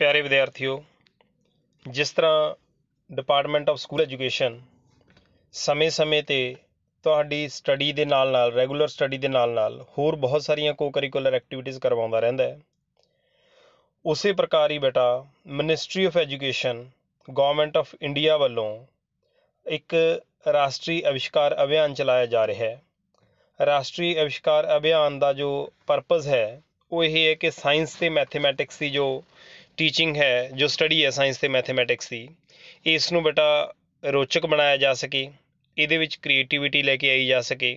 ਪਿਆਰੇ ਵਿਦਿਆਰਥੀਓ ਜਿਸ ਤਰ੍ਹਾਂ ਡਿਪਾਰਟਮੈਂਟ ਆਫ ਸਕੂਲ ਐਜੂਕੇਸ਼ਨ ਸਮੇਂ-ਸਮੇਂ ਤੇ ਤੁਹਾਡੀ ਸਟੱਡੀ ਦੇ ਨਾਲ-ਨਾਲ ਰੈਗੂਲਰ ਸਟੱਡੀ ਦੇ ਨਾਲ-ਨਾਲ ਹੋਰ ਬਹੁਤ ਸਾਰੀਆਂ ਕੋ ਕਰਿਕੂਲਰ ਐਕਟੀਵਿਟੀਆਂ ਕਰਵਾਉਂਦਾ ਰਹਿੰਦਾ ਹੈ ਉਸੇ ਪ੍ਰਕਾਰ ਹੀ ਬੇਟਾ ministry of education government of India ਵੱਲੋਂ ਇੱਕ ਰਾਸ਼ਟਰੀ ਅਵਿਸ਼ਕਾਰ ਅਭਿਆਨ ਚਲਾਇਆ ਜਾ ਰਿਹਾ ਹੈ ਰਾਸ਼ਟਰੀ ਅਵਿਸ਼ਕਾਰ ਅਭਿਆਨ ਦਾ ਜੋ ਪਰਪਸ ਹੈ ਉਹ ਇਹ ਹੈ ਕਿ ਸਾਇੰਸ ਤੇ ਮੈਥਮੈਟਿਕਸ ਦੀ ਜੋ ਟੀਚਿੰਗ ਹੈ ਜੋ ਸਟੱਡੀ ਹੈ ਸਾਇੰਸ ਤੇ ਮੈਥਮੈਟਿਕਸ ਦੀ ਇਸ ਨੂੰ ਬੇਟਾ ਰੋਚਕ ਬਣਾਇਆ ਜਾ ਸਕੇ ਇਹਦੇ ਵਿੱਚ ਕ੍ਰੀਏਟੀਵਿਟੀ ਲੈ ਕੇ ਆਈ ਜਾ ਸਕੇ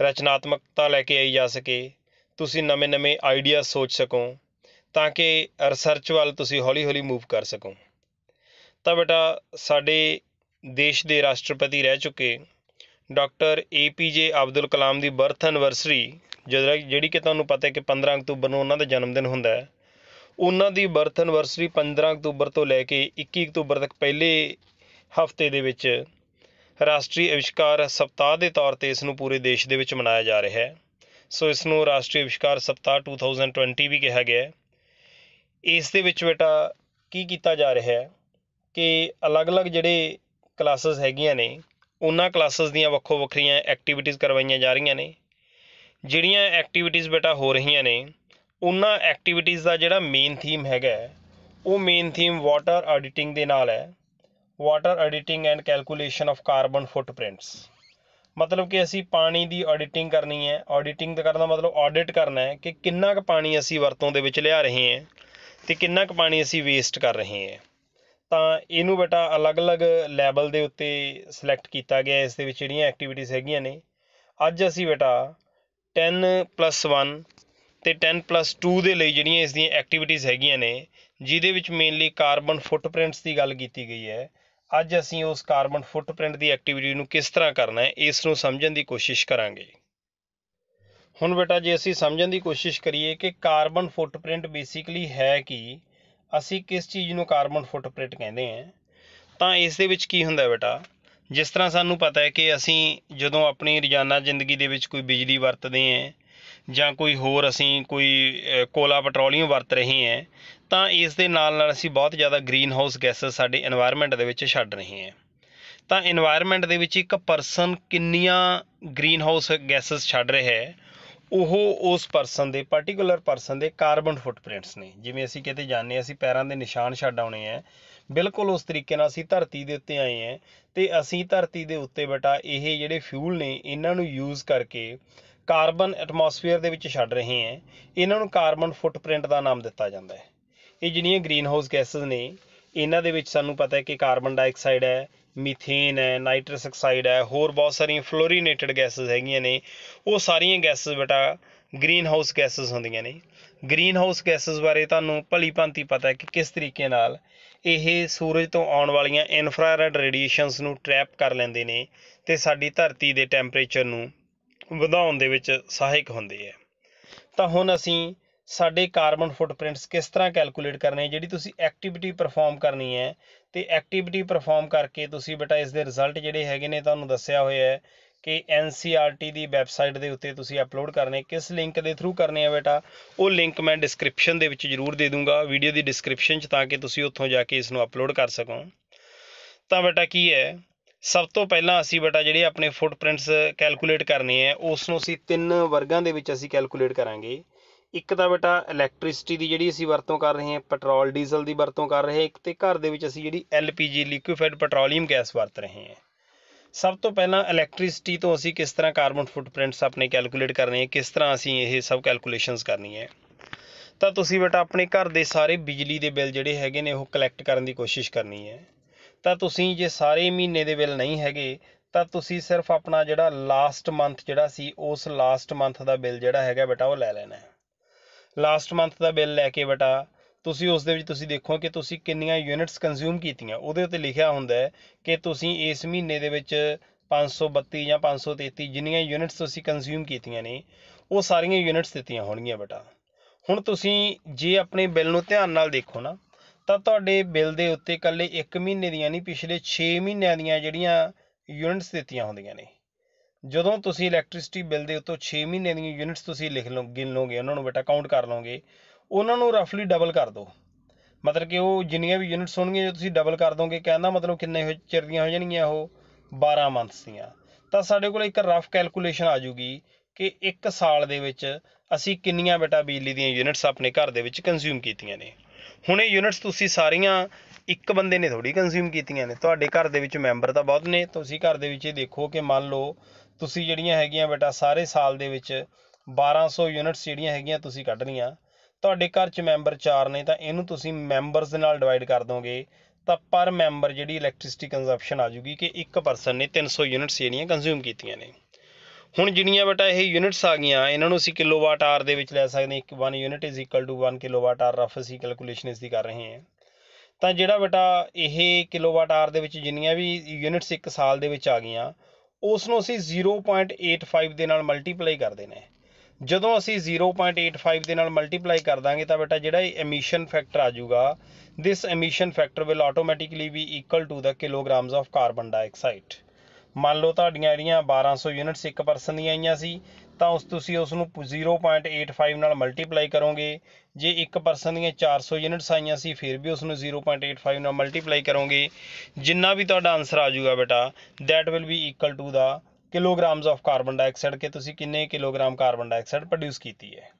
ਰਚਨਾਤਮਕਤਾ ਲੈ ਕੇ ਆਈ ਜਾ ਸਕੇ ਤੁਸੀਂ ਨਵੇਂ-ਨਵੇਂ ਆਈਡੀਆ ਸੋਚ ਸਕੋ ਤਾਂ ਕਿ ਰਿਸਰਚ ਵੱਲ ਤੁਸੀਂ ਹੌਲੀ-ਹੌਲੀ ਮੂਵ ਕਰ ਸਕੋ ਤਾਂ ਬੇਟਾ ਸਾਡੇ ਦੇਸ਼ ਦੇ ਰਾਸ਼ਟਰਪਤੀ ਰਹਿ ਚੁੱਕੇ doctor A P J Abdul Kalam ਦੀ ਬਰਥ ਐਨਵਰਸਰੀ ਜਿਹੜੀ ਕਿ ਤੁਹਾਨੂੰ ਪਤਾ ਹੈ ਕਿ 15 ਅਕਤੂਬਰ ਨੂੰ ਉਹਨਾਂ ਦਾ ਜਨਮ ਦਿਨ ਹੁੰਦਾ ਹੈ ਉਹਨਾਂ ਦੀ ਬਰਥ ਐਨਵਰਸਰੀ 15 ਅਕਤੂਬਰ ਤੋਂ ਲੈ ਕੇ 21 ਅਕਤੂਬਰ ਤੱਕ ਪਹਿਲੇ ਹਫ਼ਤੇ ਦੇ ਵਿੱਚ ਰਾਸ਼ਟਰੀ ਅਵਿਸ਼ਕਾਰ ਸਪਤਾਹ ਦੇ ਤੌਰ 'ਤੇ ਇਸ ਨੂੰ ਪੂਰੇ ਦੇਸ਼ ਦੇ ਵਿੱਚ ਮਨਾਇਆ ਜਾ ਰਿਹਾ ਹੈ ਸੋ ਇਸ ਨੂੰ ਰਾਸ਼ਟਰੀ ਅਵਿਸ਼ਕਾਰ ਸਪਤਾਹ 2020 ਵੀ ਕਿਹਾ ਗਿਆ ਹੈ ਇਸ ਦੇ ਵਿੱਚ ਬੇਟਾ ਕੀ ਕੀਤਾ ਜਾ ਰਿਹਾ ਹੈ ਕਿ ਅਲੱਗ-ਅਲੱਗ ਜਿਹੜੇ ਕਲਾਸਸ ਹੈਗੀਆਂ ਨੇ ਉਹਨਾਂ ਕਲਾਸਸ ਦੀਆਂ ਵੱਖੋ ਵੱਖਰੀਆਂ ਐਕਟੀਵਿਟੀਆਂ ਕਰਵਾਈਆਂ ਜਾ ਰਹੀਆਂ ਨੇ ਜਿਹੜੀਆਂ ਐਕਟੀਵਿਟੀਆਂ ਬੇਟਾ ਹੋ ਰਹੀਆਂ ਨੇ ਉਹਨਾਂ ਐਕਟੀਵਿਟੀਜ਼ ਦਾ ਜਿਹੜਾ ਮੇਨ ਥੀਮ ਹੈਗਾ ਉਹ ਮੇਨ ਥੀਮ ਵਾਟਰ ਆਡਿਟਿੰਗ ਦੇ ਨਾਲ ਹੈ water auditing and calculation of carbon footprints ਮਤਲਬ ਕਿ ਅਸੀਂ ਪਾਣੀ ਦੀ ਆਡਿਟਿੰਗ ਕਰਨੀ ਹੈ ਆਡਿਟਿੰਗ ਦਾ ਕਰਨ ਦਾ ਮਤਲਬ ਆਡਿਟ ਕਰਨਾ ਹੈ ਕਿ ਕਿੰਨਾ ਕੁ ਪਾਣੀ ਅਸੀਂ ਵਰਤੋਂ ਦੇ ਵਿੱਚ ਲਿਆ ਰਹੇ ਹਾਂ ਤੇ ਕਿੰਨਾ ਕੁ ਪਾਣੀ ਅਸੀਂ ਵੇਸਟ ਕਰ ਰਹੇ ਹਾਂ ਤਾਂ ਇਹਨੂੰ ਬੇਟਾ ਅਲੱਗ-ਅਲੱਗ ਲੈਵਲ ਦੇ ਉੱਤੇ ਸਿਲੈਕਟ ਕੀਤਾ ਗਿਆ ਇਸ ਦੇ ਵਿੱਚ ਜਿਹੜੀਆਂ ਐਕਟੀਵਿਟੀਆਂ ਹੈਗੀਆਂ ਨੇ ਅੱਜ ਅਸੀਂ ਬੇਟਾ 10 1 ਤੇ 10+2 ਦੇ ਲਈ ਜਿਹੜੀਆਂ ਇਸ ਦੀਆਂ ਐਕਟੀਵਿਟੀਜ਼ ਹੈਗੀਆਂ ਨੇ ਜਿਹਦੇ ਵਿੱਚ ਮੇਨਲੀ ਕਾਰਬਨ ਫੁੱਟਪ੍ਰਿੰਟਸ ਦੀ ਗੱਲ ਕੀਤੀ ਗਈ ਹੈ ਅੱਜ ਅਸੀਂ ਉਸ ਕਾਰਬਨ ਫੁੱਟਪ੍ਰਿੰਟ ਦੀ ਐਕਟੀਵਿਟੀ ਨੂੰ ਕਿਸ ਤਰ੍ਹਾਂ ਕਰਨਾ ਹੈ ਇਸ ਨੂੰ ਸਮਝਣ ਦੀ ਕੋਸ਼ਿਸ਼ ਕਰਾਂਗੇ ਹੁਣ ਬੇਟਾ ਜੇ ਅਸੀਂ ਸਮਝਣ ਦੀ ਕੋਸ਼ਿਸ਼ ਕਰੀਏ ਕਿ ਕਾਰਬਨ ਫੁੱਟਪ੍ਰਿੰਟ ਬੇਸਿਕਲੀ ਹੈ ਕੀ ਅਸੀਂ ਕਿਸ ਚੀਜ਼ ਨੂੰ ਕਾਰਬਨ ਫੁੱਟਪ੍ਰਿੰਟ ਕਹਿੰਦੇ ਹਾਂ ਤਾਂ ਇਸ ਦੇ ਵਿੱਚ ਕੀ ਹੁੰਦਾ ਬੇਟਾ ਜਿਸ ਤਰ੍ਹਾਂ ਸਾਨੂੰ ਪਤਾ ਹੈ ਕਿ ਅਸੀਂ ਜਦੋਂ ਆਪਣੀ ਰੋਜ਼ਾਨਾ ਜ਼ਿੰਦਗੀ ਦੇ ਵਿੱਚ ਕੋਈ ਬਿਜਲੀ ਵਰਤਦੇ ਹਾਂ ਜਾਂ ਕੋਈ ਹੋਰ ਅਸੀਂ ਕੋਈ ਕੋਲਾ ਪੈਟਰੋਲੀਅਮ ਵਰਤ ਰਹੇ ਹੈ ਤਾਂ ਇਸ ਦੇ ਨਾਲ ਨਾਲ ਅਸੀਂ ਬਹੁਤ ਜ਼ਿਆਦਾ ਗ੍ਰੀਨ ਹਾਊਸ ਗੈਸਸ ਸਾਡੇ এনवायरमेंट ਦੇ ਵਿੱਚ ਛੱਡ ਰਹੇ ਹੈ ਤਾਂ এনवायरमेंट ਦੇ ਵਿੱਚ ਇੱਕ ਪਰਸਨ ਕਿੰਨੀਆਂ ਗ੍ਰੀਨ ਹਾਊਸ ਗੈਸਸ ਛੱਡ ਰਿਹਾ ਹੈ ਉਹ ਉਸ ਪਰਸਨ ਦੇ ਪਾਰਟਿਕੂਲਰ ਪਰਸਨ ਦੇ ਕਾਰਬਨ ਫੁੱਟਪ੍ਰਿੰਟਸ ਨੇ ਜਿਵੇਂ ਅਸੀਂ ਕਿਤੇ ਜਾਂਦੇ ਅਸੀਂ ਪੈਰਾਂ ਦੇ ਨਿਸ਼ਾਨ ਛੱਡ ਆਉਣੇ ਆ ਬਿਲਕੁਲ ਉਸ ਤਰੀਕੇ ਨਾਲ ਅਸੀਂ ਧਰਤੀ ਦੇ ਉੱਤੇ ਆਏ ਆ ਤੇ ਅਸੀਂ ਧਰਤੀ ਦੇ ਉੱਤੇ ਬਟਾ ਇਹ ਜਿਹੜੇ ਫਿਊਲ ਨੇ ਇਹਨਾਂ ਨੂੰ ਯੂਜ਼ ਕਰਕੇ ਕਾਰਬਨ ਐਟਮੋਸਫੇਅਰ ਦੇ ਵਿੱਚ ਛੱਡ ਰਹੇ ਹਾਂ ਇਹਨਾਂ ਨੂੰ ਕਾਰਬਨ ਫੁੱਟਪ੍ਰਿੰਟ ਦਾ ਨਾਮ ਦਿੱਤਾ ਜਾਂਦਾ ਹੈ ਇਹ ਜਿਹੜੀਆਂ ਗ੍ਰੀਨ ਹਾਊਸ ਗੈਸਸ ਨੇ ਇਹਨਾਂ ਦੇ ਵਿੱਚ ਸਾਨੂੰ ਪਤਾ ਹੈ ਕਿ ਕਾਰਬਨ ਡਾਈਆਕਸਾਈਡ ਹੈ ਮੀਥੇਨ ਹੈ ਨਾਈਟਰਸ ਆਕਸਾਈਡ ਹੈ ਹੋਰ ਬਹੁਤ ਸਾਰੀਆਂ ਫਲੋਰੀਨੇਟਡ ਗੈਸਸ ਹੈਗੀਆਂ ਨੇ ਉਹ ਸਾਰੀਆਂ ਗੈਸਸ ਬੇਟਾ ਗ੍ਰੀਨ ਹਾਊਸ ਗੈਸਸ ਹੁੰਦੀਆਂ ਨੇ ਗ੍ਰੀਨ ਹਾਊਸ ਗੈਸਸ ਬਾਰੇ ਤੁਹਾਨੂੰ ਭਲੀ ਭਾਂਤੀ ਪਤਾ ਹੈ ਕਿ ਕਿਸ ਤਰੀਕੇ ਨਾਲ ਇਹ ਸੂਰਜ ਤੋਂ ਆਉਣ ਵਾਲੀਆਂ ਇਨਫਰਾਰੈਡ ਰੇਡੀਏਸ਼ਨਸ ਨੂੰ ਟ੍ਰੈਪ ਕਰ ਲੈਂਦੇ ਨੇ ਤੇ ਸਾਡੀ ਧਰਤੀ ਦੇ ਟੈਂਪਰੇਚਰ ਨੂੰ ਵਧਾਉਣ ਦੇ ਵਿੱਚ ਸਹਾਇਕ ਹੁੰਦੀ ਹੈ ਤਾਂ ਹੁਣ ਅਸੀਂ ਸਾਡੇ ਕਾਰਬਨ ਫੁੱਟਪ੍ਰਿੰਟਸ ਕਿਸ ਤਰ੍ਹਾਂ ਕੈਲਕੂਲੇਟ ਕਰਨੇ ਜਿਹੜੀ ਤੁਸੀਂ ਐਕਟੀਵਿਟੀ ਪਰਫਾਰਮ ਕਰਨੀ ਹੈ ਤੇ ਐਕਟੀਵਿਟੀ ਪਰਫਾਰਮ ਕਰਕੇ ਤੁਸੀਂ ਬੇਟਾ ਇਸ ਦੇ ਰਿਜ਼ਲਟ ਜਿਹੜੇ ਹੈਗੇ ਨੇ ਤੁਹਾਨੂੰ ਦੱਸਿਆ ਹੋਇਆ ਹੈ ਕਿ NCERT ਦੀ ਵੈਬਸਾਈਟ ਦੇ ਉੱਤੇ ਤੁਸੀਂ ਅਪਲੋਡ ਕਰਨੇ ਕਿਸ ਲਿੰਕ ਦੇ ਥਰੂ ਕਰਨੇ ਆ ਬੇਟਾ ਉਹ ਲਿੰਕ ਮੈਂ ਡਿਸਕ੍ਰਿਪਸ਼ਨ ਦੇ ਵਿੱਚ ਜ਼ਰੂਰ ਦੇ ਦੂੰਗਾ ਵੀਡੀਓ ਦੀ ਡਿਸਕ੍ਰਿਪਸ਼ਨ 'ਚ ਤਾਂ ਕਿ ਤੁਸੀਂ ਉੱਥੋਂ ਜਾ ਕੇ ਇਸ ਨੂੰ ਅਪਲੋਡ ਕਰ ਸਕੋ ਤਾਂ ਬੇਟਾ ਕੀ ਹੈ ਸਭ ਤੋਂ ਪਹਿਲਾਂ ਅਸੀਂ ਬਟਾ ਜਿਹੜੇ ਆਪਣੇ ਫੁੱਟਪ੍ਰਿੰਟਸ ਕੈਲਕੂਲੇਟ ਕਰਨੇ ਆ ਉਸ ਨੂੰ ਅਸੀਂ ਤਿੰਨ ਵਰਗਾਂ ਦੇ ਵਿੱਚ ਅਸੀਂ ਕੈਲਕੂਲੇਟ ਕਰਾਂਗੇ ਇੱਕ ਤਾਂ ਬਟਾ ਇਲੈਕਟ੍ਰਿਸਿਟੀ ਦੀ ਜਿਹੜੀ ਅਸੀਂ ਵਰਤੋਂ ਕਰ ਰਹੇ ਹਾਂ ਪੈਟਰੋਲ ਡੀਜ਼ਲ ਦੀ ਵਰਤੋਂ ਕਰ ਰਹੇ ਇੱਕ ਤੇ ਘਰ ਦੇ ਵਿੱਚ ਅਸੀਂ ਜਿਹੜੀ ਐਲਪੀਜੀ ਲਿਕੁਇਫਾਈਡ ਪੈਟਰੋਲੀਅਮ ਗੈਸ ਵਰਤ ਰਹੇ ਹਾਂ ਸਭ ਤੋਂ ਪਹਿਲਾਂ ਇਲੈਕਟ੍ਰਿਸਿਟੀ ਤੋਂ ਅਸੀਂ ਕਿਸ ਤਰ੍ਹਾਂ ਕਾਰਬਨ ਫੁੱਟਪ੍ਰਿੰਟਸ ਆਪਣੇ ਕੈਲਕੂਲੇਟ ਕਰਨੇ ਆ ਕਿਸ ਤਰ੍ਹਾਂ ਅਸੀਂ ਇਹ ਸਭ ਕੈਲਕੂਲੇਸ਼ਨਸ ਕਰਨੀ ਹੈ ਤਾਂ ਤੁਸੀਂ ਬਟਾ ਆਪਣੇ ਘਰ ਦੇ ਸਾਰੇ ਬਿਜਲੀ ਦੇ ਬਿੱਲ ਜਿਹੜੇ ਹੈਗੇ ਨੇ ਉਹ ਕਲੈਕਟ ਕਰਨ ਦੀ ਕੋਸ਼ਿਸ਼ ਕਰਨੀ ਹੈ ਤਾਂ ਤੁਸੀਂ ਜੇ ਸਾਰੇ ਮਹੀਨੇ ਦੇ ਬਿੱਲ ਨਹੀਂ ਹੈਗੇ ਤਾਂ ਤੁਸੀਂ ਸਿਰਫ ਆਪਣਾ ਜਿਹੜਾ ਲਾਸਟ ਮੰਥ ਜਿਹੜਾ ਸੀ ਉਸ ਲਾਸਟ ਮੰਥ ਦਾ ਬਿੱਲ ਜਿਹੜਾ ਹੈਗਾ ਬੇਟਾ ਉਹ ਲੈ ਲੈਣਾ ਲਾਸਟ ਮੰਥ ਦਾ ਬਿੱਲ ਲੈ ਕੇ ਬੇਟਾ ਤੁਸੀਂ ਉਸ ਦੇ ਵਿੱਚ ਤੁਸੀਂ ਦੇਖੋ ਕਿ ਤੁਸੀਂ ਕਿੰਨੀਆਂ ਯੂਨਿਟਸ ਕੰਜ਼ਿਊਮ ਕੀਤੀਆਂ ਉਹਦੇ ਉੱਤੇ ਲਿਖਿਆ ਹੁੰਦਾ ਕਿ ਤੁਸੀਂ ਇਸ ਮਹੀਨੇ ਦੇ ਵਿੱਚ 532 ਜਾਂ 533 ਜਿੰਨੀਆਂ ਯੂਨਿਟਸ ਤੁਸੀਂ ਕੰਜ਼ਿਊਮ ਕੀਤੀਆਂ ਨੇ ਉਹ ਸਾਰੀਆਂ ਯੂਨਿਟਸ ਦਿੱਤੀਆਂ ਹੋਣਗੀਆਂ ਬੇਟਾ ਹੁਣ ਤੁਸੀਂ ਜੇ ਆਪਣੇ ਬਿੱਲ ਨੂੰ ਧਿਆਨ ਨਾਲ ਦੇਖੋ ਨਾ ਤਾਂ ਤੁਹਾਡੇ ਬਿੱਲ ਦੇ ਉੱਤੇ ਇਕੱਲੇ 1 ਮਹੀਨੇ ਦੀਆਂ ਨਹੀਂ ਪਿਛਲੇ 6 ਮਹੀਨਿਆਂ ਦੀਆਂ ਜਿਹੜੀਆਂ ਯੂਨਿਟਸ ਦਿੱਤੀਆਂ ਹੁੰਦੀਆਂ ਨੇ ਜਦੋਂ ਤੁਸੀਂ ਇਲੈਕਟ੍ਰਿਸਿਟੀ ਬਿੱਲ ਦੇ ਉੱਤੋਂ 6 ਮਹੀਨੇ ਦੀਆਂ ਯੂਨਿਟਸ ਤੁਸੀਂ ਲਿਖ ਲਓ ਗਿਣ ਲਓਗੇ ਉਹਨਾਂ ਨੂੰ ਬੇਟਾ ਕਾਊਂਟ ਕਰ ਲਓਗੇ ਉਹਨਾਂ ਨੂੰ ਰਫਲੀ ਡਬਲ ਕਰ ਦਿਓ ਮਤਲਬ ਕਿ ਉਹ ਜਿੰਨੀਆਂ ਵੀ ਯੂਨਿਟਸ ਹੋਣਗੀਆਂ ਜੇ ਤੁਸੀਂ ਡਬਲ ਕਰ ਦੋਗੇ ਕਹਿੰਦਾ ਮਤਲਬ ਕਿੰਨੇ ਚਿਰ ਦੀਆਂ ਹੋ ਜਾਣਗੀਆਂ ਉਹ 12 ਮੰਥਸ ਦੀਆਂ ਤਾਂ ਸਾਡੇ ਕੋਲ ਇੱਕ ਰਫ ਕੈਲਕੂਲੇਸ਼ਨ ਆ ਜੂਗੀ ਕਿ ਇੱਕ ਸਾਲ ਦੇ ਵਿੱਚ ਅਸੀਂ ਕਿੰਨੀਆਂ ਬੇਟਾ ਬਿਜਲੀ ਦੀਆਂ ਯੂਨਿਟਸ ਆਪਣੇ ਘਰ ਦੇ ਵਿੱਚ ਕੰਜ਼ਿਊਮ ਕੀਤੀਆਂ ਨੇ ਹੁਣ ਇਹ ਯੂਨਿਟਸ ਤੁਸੀਂ ਸਾਰੀਆਂ ਇੱਕ ਬੰਦੇ ਨੇ ਥੋੜੀ ਕੰਜ਼ਿਊਮ ਕੀਤੀਆਂ ਨੇ ਤੁਹਾਡੇ ਘਰ ਦੇ ਵਿੱਚ ਮੈਂਬਰ ਤਾਂ ਬਹੁਤ ਨੇ ਤੁਸੀਂ ਘਰ ਦੇ ਵਿੱਚ ਇਹ ਦੇਖੋ ਕਿ ਮੰਨ ਲਓ ਤੁਸੀਂ ਜਿਹੜੀਆਂ ਹੈਗੀਆਂ ਬੇਟਾ ਸਾਰੇ ਸਾਲ ਦੇ ਵਿੱਚ 1200 ਯੂਨਿਟਸ ਜਿਹੜੀਆਂ ਹੈਗੀਆਂ ਤੁਸੀਂ ਕੱਢ ਲਈਆਂ ਤੁਹਾਡੇ ਘਰ 'ਚ ਮੈਂਬਰ 4 ਨੇ ਤਾਂ ਇਹਨੂੰ ਤੁਸੀਂ ਮੈਂਬਰਸ ਦੇ ਨਾਲ ਡਿਵਾਈਡ ਕਰ ਦੋਗੇ ਤਾਂ ਪਰ ਮੈਂਬਰ ਜਿਹੜੀ ਇਲੈਕਟ੍ਰਿਸਿਟੀ ਕੰਜ਼ੰਪਸ਼ਨ ਆ ਜੂਗੀ ਕਿ ਇੱਕ ਪਰਸਨ ਨੇ 300 ਯੂਨਿਟਸ ਜਿਹੜੀਆਂ ਕੰਜ਼ਿਊਮ ਕੀਤੀਆਂ ਨੇ ਹੁਣ ਜਿੰਨੀਆਂ ਬਟਾ ਇਹ ਯੂਨਿਟਸ ਆ ਗਈਆਂ ਇਹਨਾਂ ਨੂੰ ਅਸੀਂ ਕਿਲੋਵਾਟ ਆਰ ਦੇ ਵਿੱਚ ਲੈ ਸਕਦੇ ਹਾਂ 1 unit is equal to 1 kilowatt hour rough ਅਸੀਂ ਕੈਲਕੂਲੇਸ਼ਨ ਇਸ ਦੀ ਕਰ ਰਹੇ ਹਾਂ ਤਾਂ ਜਿਹੜਾ ਬਟਾ ਇਹ ਕਿਲੋਵਾਟ ਆਰ ਦੇ ਵਿੱਚ ਜਿੰਨੀਆਂ ਵੀ ਯੂਨਿਟਸ ਇੱਕ ਸਾਲ ਦੇ ਵਿੱਚ ਆ ਗਈਆਂ ਉਸ ਨੂੰ ਅਸੀਂ 0.85 ਦੇ ਨਾਲ ਮਲਟੀਪਲਾਈ ਕਰ ਦੇਣਾ ਹੈ ਜਦੋਂ ਅਸੀਂ 0.85 ਦੇ ਨਾਲ ਮਲਟੀਪਲਾਈ ਕਰ ਦਾਂਗੇ ਤਾਂ ਬੇਟਾ ਜਿਹੜਾ ਇਹ ਐਮਿਸ਼ਨ ਫੈਕਟਰ ਆ ਜਾਊਗਾ this emission factor will automatically be equal to the kilograms of carbon dioxide ਮੰਨ ਲਓ ਤੁਹਾਡੀਆਂ ਜਿਹੜੀਆਂ 1200 ਯੂਨਿਟਸ ਇੱਕ ਪਰਸਨ ਦੀਆਂ ਆਈਆਂ ਸੀ ਤਾਂ ਉਸ ਤੁਸੀਂ ਉਸ ਨੂੰ 0.85 ਨਾਲ ਮਲਟੀਪਲਾਈ ਕਰੋਗੇ ਜੇ ਇੱਕ ਪਰਸਨ ਦੀਆਂ 400 ਯੂਨਿਟਸ ਆਈਆਂ ਸੀ ਫਿਰ ਵੀ ਉਸ ਨੂੰ 0.85 ਨਾਲ ਮਲਟੀਪਲਾਈ ਕਰੋਗੇ ਜਿੰਨਾ ਵੀ ਤੁਹਾਡਾ ਆਨਸਰ ਆ ਜਾਊਗਾ ਬੇਟਾ that will be equal to the kilograms of carbon dioxide ਕਿ ਤੁਸੀਂ ਕਿੰਨੇ ਕਿਲੋਗ੍ਰਾਮ ਕਾਰਬਨ ਡਾਈਆਕਸਾਈਡ ਪ੍ਰੋਡਿਊਸ ਕੀਤੀ ਹੈ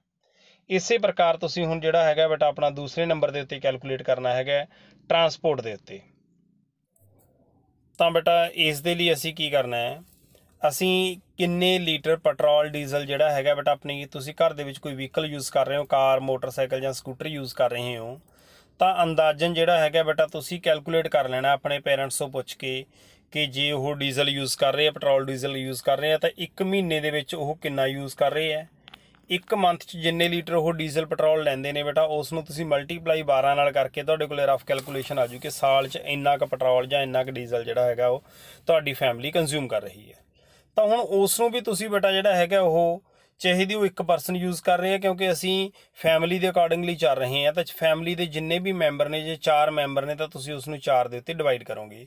ਇਸੇ ਪ੍ਰਕਾਰ ਤੁਸੀਂ ਹੁਣ ਜਿਹੜਾ ਹੈਗਾ ਬੇਟਾ ਆਪਣਾ ਦੂਸਰੇ ਨੰਬਰ ਦੇ ਉੱਤੇ ਕੈਲਕੂਲੇਟ ਕਰਨਾ ਹੈਗਾ ਟਰਾਂਸਪੋਰਟ ਦੇ ਉੱਤੇ ਤਾਂ ਬੇਟਾ ਇਸ ਦੇ ਲਈ ਅਸੀਂ ਕੀ ਕਰਨਾ ਹੈ ਅਸੀਂ ਕਿੰਨੇ ਲੀਟਰ ਪੈਟਰੋਲ ਡੀਜ਼ਲ ਜਿਹੜਾ ਹੈਗਾ ਬਟ ਆਪਣੀ ਤੁਸੀਂ ਘਰ ਦੇ ਵਿੱਚ ਕੋਈ ਵਹੀਕਲ ਯੂਜ਼ ਕਰ ਰਹੇ ਹੋ ਕਾਰ ਮੋਟਰਸਾਈਕਲ ਜਾਂ ਸਕੂਟਰ ਯੂਜ਼ ਕਰ ਰਹੇ ਹੋ ਤਾਂ ਅੰਦਾਜ਼ਨ ਜਿਹੜਾ ਹੈਗਾ ਬੇਟਾ ਤੁਸੀਂ ਕੈਲਕੂਲੇਟ ਕਰ ਲੈਣਾ ਆਪਣੇ ਪੇਰੈਂਟਸ ਤੋਂ ਪੁੱਛ ਕੇ ਕਿ ਜੇ ਉਹ ਡੀਜ਼ਲ ਯੂਜ਼ ਕਰ ਰਹੇ ਆ ਪੈਟਰੋਲ ਡੀਜ਼ਲ ਯੂਜ਼ ਕਰ ਰਹੇ ਆ ਤਾਂ 1 ਮਹੀਨੇ ਦੇ ਵਿੱਚ ਉਹ ਕਿੰਨਾ ਯੂਜ਼ ਕਰ ਰਹੇ ਆ ਇੱਕ ਮੰਥ 'ਚ ਜਿੰਨੇ ਲੀਟਰ ਉਹ ਡੀਜ਼ਲ ਪੈਟਰੋਲ ਲੈਂਦੇ ਨੇ ਬੇਟਾ ਉਸ ਨੂੰ ਤੁਸੀਂ ਮਲਟੀਪਲਾਈ 12 ਨਾਲ ਕਰਕੇ ਤੁਹਾਡੇ ਕੋਲੇ ਰਫ ਕੈਲਕੂਲੇਸ਼ਨ ਆ ਜੂ ਕਿ ਸਾਲ 'ਚ ਇੰਨਾ ਕੁ ਪੈਟਰੋਲ ਜਾਂ ਇੰਨਾ ਕੁ ਡੀਜ਼ਲ ਜਿਹੜਾ ਹੈਗਾ ਉਹ ਤੁਹਾਡੀ ਫੈਮਿਲੀ ਕੰਜ਼ੂਮ ਕਰ ਰਹੀ ਹੈ ਤਾਂ ਹੁਣ ਉਸ ਨੂੰ ਵੀ ਤੁਸੀਂ ਬੇਟਾ ਜਿਹੜਾ ਹੈਗਾ ਉਹ ਚਾਹੀਦੀ ਉਹ ਇੱਕ ਪਰਸਨ ਯੂਜ਼ ਕਰ ਰਹੇ ਆ ਕਿਉਂਕਿ ਅਸੀਂ ਫੈਮਿਲੀ ਦੇ ਅਕੋਰਡਿੰਗਲੀ ਚੱਲ ਰਹੇ ਆ ਤਾਂ ਫੈਮਿਲੀ ਦੇ ਜਿੰਨੇ ਵੀ ਮੈਂਬਰ ਨੇ ਜੇ 4 ਮੈਂਬਰ ਨੇ ਤਾਂ ਤੁਸੀਂ ਉਸ ਨੂੰ 4 ਦੇ ਉੱਤੇ ਡਿਵਾਈਡ ਕਰੋਗੇ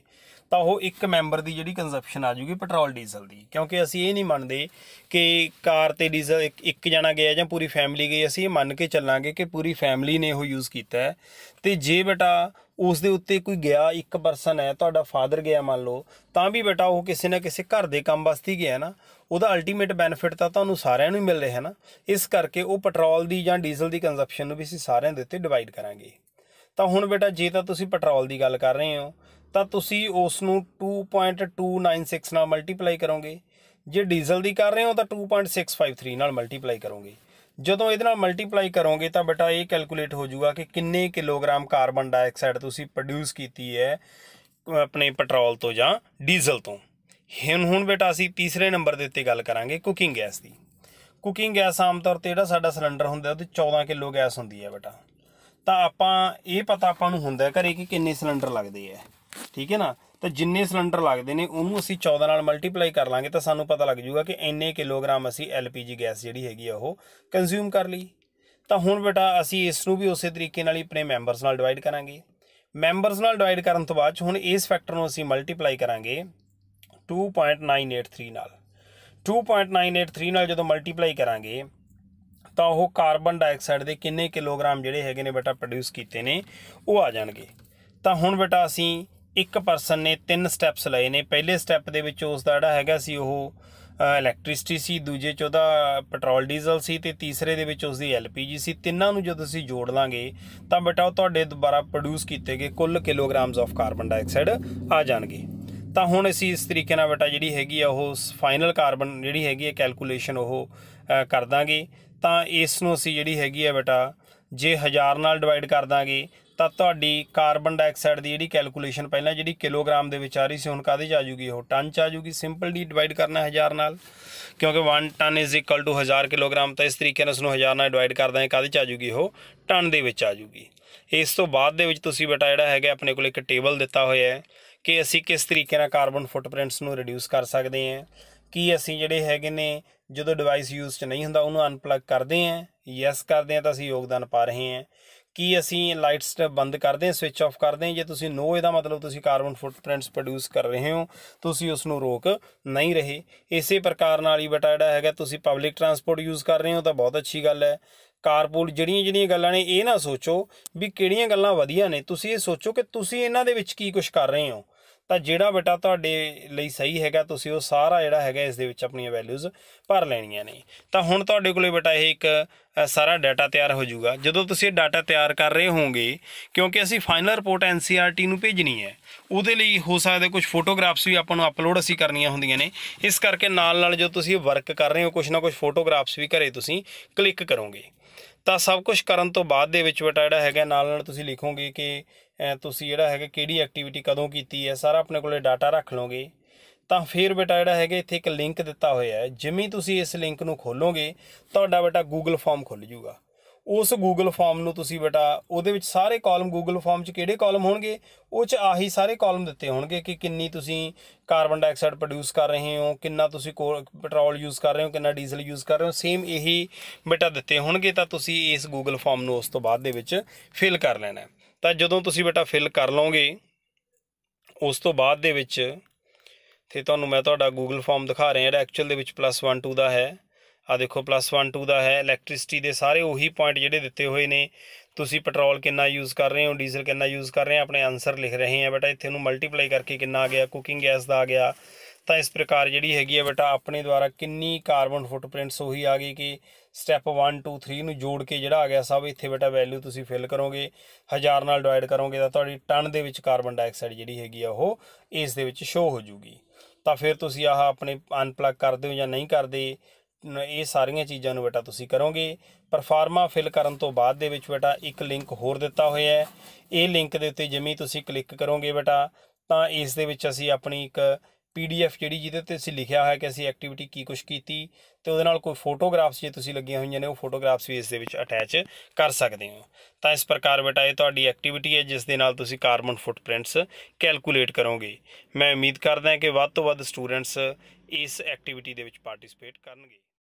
ਤਾਂ ਉਹ ਇੱਕ ਮੈਂਬਰ ਦੀ ਜਿਹੜੀ ਕੰਜ਼ਪਸ਼ਨ ਆ ਜੂਗੀ ਪੈਟਰੋਲ ਡੀਜ਼ਲ ਦੀ ਕਿਉਂਕਿ ਅਸੀਂ ਇਹ ਨਹੀਂ ਮੰਨਦੇ ਕਿ ਕਾਰ ਤੇ ਡੀਜ਼ਲ ਇੱਕ ਜਣਾ ਗਿਆ ਜਾਂ ਪੂਰੀ ਫੈਮਿਲੀ ਗਈ ਅਸੀਂ ਇਹ ਮੰਨ ਕੇ ਚੱਲਾਂਗੇ ਕਿ ਪੂਰੀ ਫੈਮਿਲੀ ਨੇ ਉਹ ਯੂਜ਼ ਕੀਤਾ ਤੇ ਜੇ ਬਟਾ ਉਸ ਦੇ ਉੱਤੇ ਕੋਈ ਗਿਆ ਇੱਕ ਪਰਸਨ ਹੈ ਤੁਹਾਡਾ ਫਾਦਰ ਗਿਆ ਮੰਨ ਲਓ ਤਾਂ ਵੀ ਬਟਾ ਉਹ ਕਿਸੇ ਨਾ ਕਿਸੇ ਘਰ ਦੇ ਕੰਮ ਵਾਸਤੇ ਗਿਆ ਨਾ ਉਹਦਾ ਅਲਟੀਮੇਟ ਬੈਨੀਫਿਟ ਤਾਂ ਤੁਹਾਨੂੰ ਸਾਰਿਆਂ ਨੂੰ ਹੀ ਮਿਲ ਰਿਹਾ ਹੈ ਨਾ ਇਸ ਕਰਕੇ ਉਹ ਪੈਟਰੋਲ ਦੀ ਜਾਂ ਡੀਜ਼ਲ ਦੀ ਕੰਜ਼ਪਸ਼ਨ ਨੂੰ ਵੀ ਅਸੀਂ ਸਾਰਿਆਂ ਦੇ ਉੱਤੇ ਡਿਵਾਈਡ ਕਰਾਂਗੇ ਤਾਂ ਹੁਣ ਬੇਟਾ ਜੇ ਤਾਂ ਤੁਸੀਂ ਪੈਟਰੋਲ ਦੀ ਗੱਲ ਕਰ ਰਹੇ ਹੋ ਤਾਂ ਤੁਸੀਂ ਉਸ ਨੂੰ 2.296 ਨਾਲ ਮਲਟੀਪਲਾਈ ਕਰੋਗੇ ਜੇ ਡੀਜ਼ਲ ਦੀ ਕਰ ਰਹੇ ਹੋ ਤਾਂ 2.653 ਨਾਲ ਮਲਟੀਪਲਾਈ ਕਰੋਗੇ ਜਦੋਂ ਇਹਦੇ ਨਾਲ ਮਲਟੀਪਲਾਈ ਕਰੋਗੇ ਤਾਂ ਬਟਾ ਇਹ ਕੈਲਕੂਲੇਟ ਹੋ ਜਾਊਗਾ ਕਿ ਕਿੰਨੇ ਕਿਲੋਗ੍ਰਾਮ ਕਾਰਬਨ ਡਾਈਆਕਸਾਈਡ ਤੁਸੀਂ ਪ੍ਰੋਡਿਊਸ ਕੀਤੀ ਹੈ ਆਪਣੇ ਪੈਟਰੋਲ ਤੋਂ ਜਾਂ ਡੀਜ਼ਲ ਤੋਂ ਹੁਣ ਹੁਣ ਬੇਟਾ ਅਸੀਂ ਤੀਸਰੇ ਨੰਬਰ ਦੇ ਉੱਤੇ ਗੱਲ ਕਰਾਂਗੇ ਕੁਕਿੰਗ ਗੈਸ ਦੀ ਕੁਕਿੰਗ ਗੈਸ ਆਮ ਤੌਰ ਤੇ ਜਿਹੜਾ ਸਾਡਾ ਸਿਲੰਡਰ ਹੁੰਦਾ ਉਹਦੇ 14 ਕਿਲੋ ਗੈਸ ਹੁੰਦੀ ਹੈ ਬੇਟਾ ਤਾਂ ਆਪਾਂ ਇਹ ਪਤਾ ਆਪਾਂ ਨੂੰ ਹੁੰਦਾ ਘਰੇ ਕਿ ਕਿੰਨੇ ਸਿਲੰਡਰ ਲੱਗਦੇ ਆ ਠੀਕ ਹੈ ਨਾ ਤਾਂ ਜਿੰਨੇ ਸਿਲੰਡਰ ਲੱਗਦੇ ਨੇ ਉਹਨੂੰ ਅਸੀਂ 14 ਨਾਲ ਮਲਟੀਪਲਾਈ ਕਰ ਲਾਂਗੇ ਤਾਂ ਸਾਨੂੰ ਪਤਾ ਲੱਗ ਜਾਊਗਾ ਕਿ ਇੰਨੇ ਕਿਲੋਗ੍ਰਾਮ ਅਸੀਂ ਐਲਪੀਜੀ ਗੈਸ ਜਿਹੜੀ ਹੈਗੀ ਆ ਉਹ ਕੰਜ਼ਿਊਮ ਕਰ ਲਈ ਤਾਂ ਹੁਣ ਬੇਟਾ ਅਸੀਂ ਇਸ ਨੂੰ ਵੀ ਉਸੇ ਤਰੀਕੇ ਨਾਲ ਹੀ ਆਪਣੇ ਮੈਂਬਰਸ ਨਾਲ ਡਿਵਾਈਡ ਕਰਾਂਗੇ ਮੈਂਬਰਸ ਨਾਲ ਡਿਵਾਈਡ ਕਰਨ ਤੋਂ ਬਾਅਦ ਹੁਣ ਇਸ ਫੈਕਟਰ ਨੂੰ ਅਸੀਂ ਮਲਟੀਪਲਾਈ ਕਰਾਂਗੇ 2.983 ਨਾਲ 2.983 ਨਾਲ ਜਦੋਂ ਮਲਟੀਪਲਾਈ ਕਰਾਂਗੇ ਤਾਂ ਉਹ ਕਾਰਬਨ ਡਾਈਆਕਸਾਈਡ ਦੇ ਕਿੰਨੇ ਕਿਲੋਗ੍ਰਾਮ ਜਿਹੜੇ ਹੈਗੇ ਨੇ ਬੇਟਾ ਪ੍ਰੋਡਿਊਸ ਕੀਤੇ ਨੇ ਉਹ ਆ ਜਾਣਗੇ ਤਾਂ ਹੁਣ ਬੇਟਾ ਅਸੀਂ ਇੱਕ ਪਰਸਨ ਨੇ ਤਿੰਨ ਸਟੈਪਸ ਲਏ ਨੇ ਪਹਿਲੇ ਸਟੈਪ ਦੇ ਵਿੱਚ ਉਸ ਦਾ ਜਿਹੜਾ ਹੈਗਾ ਸੀ ਉਹ ਇਲੈਕਟ੍ਰਿਸਿਟੀ ਸੀ ਦੂਜੇ ਚ ਉਹਦਾ ਪੈਟਰੋਲ ਡੀਜ਼ਲ ਸੀ ਤੇ ਤੀਸਰੇ ਦੇ ਵਿੱਚ ਉਸ ਦੀ ਐਲਪੀਜੀ ਸੀ ਤਿੰਨਾਂ ਨੂੰ ਜਦੋਂ ਅਸੀਂ ਜੋੜ ਲਾਂਗੇ ਤਾਂ ਬੇਟਾ ਉਹ ਤੁਹਾਡੇ ਦੁਬਾਰਾ ਪ੍ਰੋਡਿਊਸ ਕੀਤੇ ਗਏ ਕੁੱਲ ਕਿਲੋਗ੍ਰਾਮਸ ਆਫ ਕਾਰਬਨ ਡਾਈਆਕਸਾਈਡ ਆ ਜਾਣਗੇ ਤਾਂ ਹੁਣ ਅਸੀਂ ਇਸ ਤਰੀਕੇ ਨਾਲ ਬੇਟਾ ਜਿਹੜੀ ਹੈਗੀ ਆ ਉਹ ਫਾਈਨਲ ਕਾਰਬਨ ਜਿਹੜੀ ਹੈਗੀ ਆ ਕੈਲਕੂਲੇਸ਼ਨ ਉਹ ਕਰ ਦਾਂਗੇ ਤਾਂ ਇਸ ਨੂੰ ਅਸੀਂ ਜਿਹੜੀ ਹੈਗੀ ਆ ਬੇਟਾ ਜੇ 1000 ਨਾਲ ਡਿਵਾਈਡ ਕਰ ਦਾਂਗੇ ਤਾਂ ਤੁਹਾਡੀ ਕਾਰਬਨ ਡਾਈਆਕਸਾਈਡ ਦੀ ਜਿਹੜੀ ਕੈਲਕੂਲੇਸ਼ਨ ਪਹਿਲਾਂ ਜਿਹੜੀ ਕਿਲੋਗ੍ਰਾਮ ਦੇ ਵਿੱਚ ਆ ਰਹੀ ਸੀ ਹੁਣ ਕਾਦੇ ਚ ਆ ਜੂਗੀ ਉਹ ਟਨ ਚ ਆ ਜੂਗੀ ਸਿੰਪਲ ਡੀ ਡਿਵਾਈਡ ਕਰਨਾ 1000 ਨਾਲ ਕਿਉਂਕਿ 1 ton is equal to 1000 kilogram ਤਾਂ ਇਸ ਤਰੀਕੇ ਨਾਲ ਉਸ ਨੂੰ 1000 ਨਾਲ ਡਿਵਾਈਡ ਕਰਦਾ ਹਾਂ ਕਾਦੇ ਚ ਆ ਜੂਗੀ ਉਹ ਟਨ ਦੇ ਵਿੱਚ ਆ ਜੂਗੀ ਇਸ ਤੋਂ ਬਾਅਦ ਦੇ ਵਿੱਚ ਤੁਸੀਂ ਬਟਾ ਜਿਹੜਾ ਹੈਗਾ ਆਪਣੇ ਕੋਲ ਇੱਕ ਟੇਬਲ ਦਿੱਤਾ ਹੋਇਆ ਹੈ ਕਿ ਅਸੀਂ ਕਿਸ ਤਰੀਕੇ ਨਾਲ ਕਾਰਬਨ ਫੁੱਟਪ੍ਰਿੰਟਸ ਨੂੰ ਰਿਡਿਊਸ ਕਰ ਸਕਦੇ ਹਾਂ ਕੀ ਅਸੀਂ ਜਿਹੜੇ ਹੈਗੇ ਨੇ ਜਦੋਂ ਡਿਵਾਈਸ ਯੂਜ਼ ਚ ਨਹੀਂ ਹੁੰਦਾ ਉਹਨੂੰ ਅਨਪਲੱਗ ਕਰਦੇ ਆਂ ਯੈਸ ਕਰਦੇ ਆਂ ਤਾਂ ਅਸੀਂ ਯੋਗਦਾਨ ਪਾ ਰਹੇ ਆਂ ਕੀ ਅਸੀਂ ਲਾਈਟਸ ਬੰਦ ਕਰਦੇ ਹਾਂ ਸਵਿਚ ਆਫ ਕਰਦੇ ਹਾਂ ਜੇ ਤੁਸੀਂ ਨੋ ਇਹਦਾ ਮਤਲਬ ਤੁਸੀਂ ਕਾਰਬਨ ਫੁੱਟਪ੍ਰਿੰਟਸ ਪ੍ਰੋਡਿਊਸ ਕਰ ਰਹੇ ਹੋ ਤੁਸੀਂ ਉਸ ਨੂੰ ਰੋਕ ਨਹੀਂ ਰਹੇ ਇਸੇ ਪ੍ਰਕਾਰ ਨਾਲ ਹੀ ਬਟਾ ਜਿਹੜਾ ਹੈਗਾ ਤੁਸੀਂ ਪਬਲਿਕ ਟਰਾਂਸਪੋਰਟ ਯੂਜ਼ ਕਰ ਰਹੇ ਹੋ ਤਾਂ ਬਹੁਤ ਅੱਛੀ ਗੱਲ ਹੈ ਕਾਰਪੂਲ ਜਿਹੜੀਆਂ ਜਿਹੜੀਆਂ ਗੱਲਾਂ ਨੇ ਇਹ ਨਾ ਸੋਚੋ ਵੀ ਕਿਹੜੀਆਂ ਗੱਲਾਂ ਵਧੀਆ ਨੇ ਤੁਸੀਂ ਇਹ ਸੋਚੋ ਕਿ ਤੁਸੀਂ ਇਹਨਾਂ ਦੇ ਵਿੱਚ ਕੀ ਕੁਝ ਕਰ ਰਹੇ ਹੋ ਤਾਂ ਜਿਹੜਾ ਬੇਟਾ ਤੁਹਾਡੇ ਲਈ ਸਹੀ ਹੈਗਾ ਤੁਸੀਂ ਉਹ ਸਾਰਾ ਜਿਹੜਾ ਹੈਗਾ ਇਸ ਦੇ ਵਿੱਚ ਆਪਣੀਆਂ ਵੈਲਿਊਜ਼ ਭਰ ਲੈਣੀਆਂ ਨੇ ਤਾਂ ਹੁਣ ਤੁਹਾਡੇ ਕੋਲੇ ਬੇਟਾ ਇਹ ਇੱਕ ਸਾਰਾ ਡਾਟਾ ਤਿਆਰ ਹੋ ਜਾਊਗਾ ਜਦੋਂ ਤੁਸੀਂ ਇਹ ਡਾਟਾ ਤਿਆਰ ਕਰ ਰਹੇ ਹੋਵੋਗੇ ਕਿਉਂਕਿ ਅਸੀਂ ਫਾਈਨਲ ਰਿਪੋਰਟ ਐਨਸੀਆਰਟੀ ਨੂੰ ਭੇਜਣੀ ਹੈ ਉਹਦੇ ਲਈ ਹੋ ਸਕਦਾ ਕੁਝ ਫੋਟੋਗ੍ਰਾਫਸ ਵੀ ਆਪਾਂ ਨੂੰ ਅਪਲੋਡ ਅਸੀਂ ਕਰਨੀਆਂ ਹੁੰਦੀਆਂ ਨੇ ਇਸ ਕਰਕੇ ਨਾਲ ਨਾਲ ਜੋ ਤੁਸੀਂ ਵਰਕ ਕਰ ਰਹੇ ਹੋ ਕੁਝ ਨਾ ਕੁਝ ਫੋਟੋਗ੍ਰਾਫਸ ਵੀ ਘਰੇ ਤੁਸੀਂ ਕਲਿੱਕ ਕਰੋਗੇ ਤਾਂ ਸਭ ਕੁਝ ਕਰਨ ਤੋਂ ਬਾਅਦ ਦੇ ਵਿੱਚ ਬੇਟਾ ਜਿਹੜਾ ਹੈਗਾ ਨਾਲ ਨਾਲ ਤੁਸੀਂ ਲਿਖੋਗੇ ਕਿ ਤੁਸੀਂ ਜਿਹੜਾ ਹੈਗਾ ਕਿਹੜੀ ਐਕਟੀਵਿਟੀ ਕਦੋਂ ਕੀਤੀ ਹੈ ਸਾਰਾ ਆਪਣੇ ਕੋਲੇ ਡਾਟਾ ਰੱਖ ਲਓਗੇ ਤਾਂ ਫਿਰ ਬੇਟਾ ਜਿਹੜਾ ਹੈਗਾ ਇੱਥੇ ਇੱਕ ਲਿੰਕ ਦਿੱਤਾ ਹੋਇਆ ਹੈ ਜਿਵੇਂ ਤੁਸੀਂ ਇਸ ਲਿੰਕ ਨੂੰ ਖੋਲੋਗੇ ਤੁਹਾਡਾ ਬੇਟਾ ਗੂਗਲ ਫਾਰਮ ਖੁੱਲ ਜਾਊਗਾ ਉਸ ਗੂਗਲ ਫਾਰਮ ਨੂੰ ਤੁਸੀਂ ਬੇਟਾ ਉਹਦੇ ਵਿੱਚ ਸਾਰੇ ਕਾਲਮ ਗੂਗਲ ਫਾਰਮ 'ਚ ਕਿਹੜੇ ਕਾਲਮ ਹੋਣਗੇ ਉਹ 'ਚ ਆਹੀ ਸਾਰੇ ਕਾਲਮ ਦਿੱਤੇ ਹੋਣਗੇ ਕਿ ਕਿੰਨੀ ਤੁਸੀਂ ਕਾਰਬਨ ਡਾਈਆਕਸਾਈਡ ਪ੍ਰੋਡਿਊਸ ਕਰ ਰਹੇ ਹੋ ਕਿੰਨਾ ਤੁਸੀਂ ਪੈਟਰੋਲ ਯੂਜ਼ ਕਰ ਰਹੇ ਹੋ ਕਿੰਨਾ ਡੀਜ਼ਲ ਯੂਜ਼ ਕਰ ਰਹੇ ਹੋ ਸੇਮ ਇਹੀ ਬੇਟਾ ਦਿੱਤੇ ਹੋਣਗੇ ਤਾਂ ਤੁਸੀਂ ਇਸ ਗੂਗਲ ਫਾਰਮ ਨੂੰ ਉਸ ਤੋਂ ਬਾਅਦ ਦੇ ਵਿੱਚ ਫਿਲ ਕਰ ਲੈਣਾ ਹੈ ਤਾਂ ਜਦੋਂ ਤੁਸੀਂ ਬੇਟਾ ਫਿਲ ਕਰ ਲਓਗੇ ਉਸ ਤੋਂ ਬਾਅਦ ਦੇ ਵਿੱਚ ਤੇ ਤੁਹਾਨੂੰ ਮੈਂ ਤੁਹਾਡਾ ਗੂਗਲ ਫਾਰਮ ਦਿਖਾ ਰਿਹਾ ਜਿਹੜਾ ਐਕਚੁਅਲ ਦੇ ਵਿੱਚ +12 ਦਾ ਹੈ ਆ ਦੇਖੋ +12 ਦਾ ਹੈ ਇਲੈਕਟ੍ਰਿਸਿਟੀ ਦੇ ਸਾਰੇ ਉਹੀ ਪੁਆਇੰਟ ਜਿਹੜੇ ਦਿੱਤੇ ਹੋਏ ਨੇ ਤੁਸੀਂ ਪੈਟਰੋਲ ਕਿੰਨਾ ਯੂਜ਼ ਕਰ ਰਹੇ ਹੋ ਡੀਜ਼ਲ ਕਿੰਨਾ ਯੂਜ਼ ਕਰ ਰਹੇ ਹੋ ਆਪਣੇ ਆਨਸਰ ਲਿਖ ਰਹੇ ਹੋ ਬੇਟਾ ਇੱਥੇ ਨੂੰ ਮਲਟੀਪਲਾਈ ਕਰਕੇ ਕਿੰਨਾ ਆ ਗਿਆ ਕੁਕਿੰਗ ਗੈਸ ਦਾ ਆ ਗਿਆ ਤਾਂ ਇਸ ਪ੍ਰਕਾਰ ਜਿਹੜੀ ਹੈਗੀ ਹੈ ਬੇਟਾ ਆਪਣੇ ਦੁਆਰਾ ਕਿੰਨੀ ਕਾਰਬਨ ਫੁੱਟਪ੍ਰਿੰਟਸ ਉਹੀ ਆ ਗਈ ਕਿ ਸਟੈਪ 1 2 3 ਨੂੰ ਜੋੜ ਕੇ ਜਿਹੜਾ ਆ ਗਿਆ ਸਭ ਇੱਥੇ ਬੇਟਾ ਵੈਲਿਊ ਤੁਸੀਂ ਫਿਲ ਕਰੋਗੇ ਹਜ਼ਾਰ ਨਾਲ ਡਿਵਾਈਡ ਕਰੋਗੇ ਤਾਂ ਤੁਹਾਡੀ ਟਨ ਦੇ ਵਿੱਚ ਕਾਰਬਨ ਡਾਈਆਕਸਾਈਡ ਜਿਹੜੀ ਹੈਗੀ ਆ ਉਹ ਇਸ ਦੇ ਵਿੱਚ ਸ਼ੋ ਹੋ ਜੂਗੀ ਤਾਂ ਫਿਰ ਤੁਸੀਂ ਆਹ ਆਪਣੇ ਅਨਪਲੱਗ ਕਰਦੇ ਹੋ ਜਾਂ ਨਹੀਂ ਕਰਦੇ ਇਹ ਸਾਰੀਆਂ ਚੀਜ਼ਾਂ ਨੂੰ ਬੇਟਾ ਤੁਸੀਂ ਕਰੋਗੇ ਪਰਫਾਰਮਾ ਫਿਲ ਕਰਨ ਤੋਂ ਬਾਅਦ ਦੇ ਵਿੱਚ ਬੇਟਾ ਇੱਕ ਲਿੰਕ ਹੋਰ ਦਿੱਤਾ ਹੋਇਆ ਹੈ ਇਹ ਲਿੰਕ ਦੇ ਉੱਤੇ ਜਿਵੇਂ ਤੁਸੀਂ ਕਲਿੱਕ ਕਰੋਗੇ ਬੇਟਾ ਤਾਂ ਇਸ ਦੇ ਵਿੱਚ ਅਸੀਂ ਆਪਣੀ ਇੱਕ ਪੀਡੀਐਫ ਜਿਹੜੀ ਜਿਹਦੇ ਤੇ ਅਸੀਂ ਲਿਖਿਆ ਹੋਇਆ ਕਿ ਅਸੀਂ ਐਕਟੀਵਿਟੀ ਕੀ ਕੁਝ ਕੀਤੀ ਤੇ ਉਹਦੇ ਨਾਲ ਕੋਈ ਫੋਟੋਗ੍ਰਾਫਸ ਜੇ ਤੁਸੀਂ ਲੱਗੀਆਂ ਹੋਈਆਂ ਨੇ ਉਹ ਫੋਟੋਗ੍ਰਾਫਸ ਵੀ ਇਸ ਦੇ ਵਿੱਚ ਅਟੈਚ ਕਰ ਸਕਦੇ ਹੋ ਤਾਂ ਇਸ ਪ੍ਰਕਾਰ ਬੇਟਾ ਇਹ ਤੁਹਾਡੀ ਐਕਟੀਵਿਟੀ ਹੈ ਜਿਸ ਦੇ ਨਾਲ ਤੁਸੀਂ ਕਾਰਬਨ ਫੁੱਟਪ੍ਰਿੰਟਸ ਕੈਲਕੂਲੇਟ ਕਰੋਗੇ ਮੈਂ ਉਮੀਦ ਕਰਦਾ ਹਾਂ ਕਿ ਵੱਧ ਤੋਂ ਵੱਧ ਸਟੂਡੈਂਟਸ ਇਸ ਐਕਟੀਵਿਟੀ ਦੇ ਵਿੱਚ ਪਾਰਟਿਸਿਪੇਟ ਕਰਨਗੇ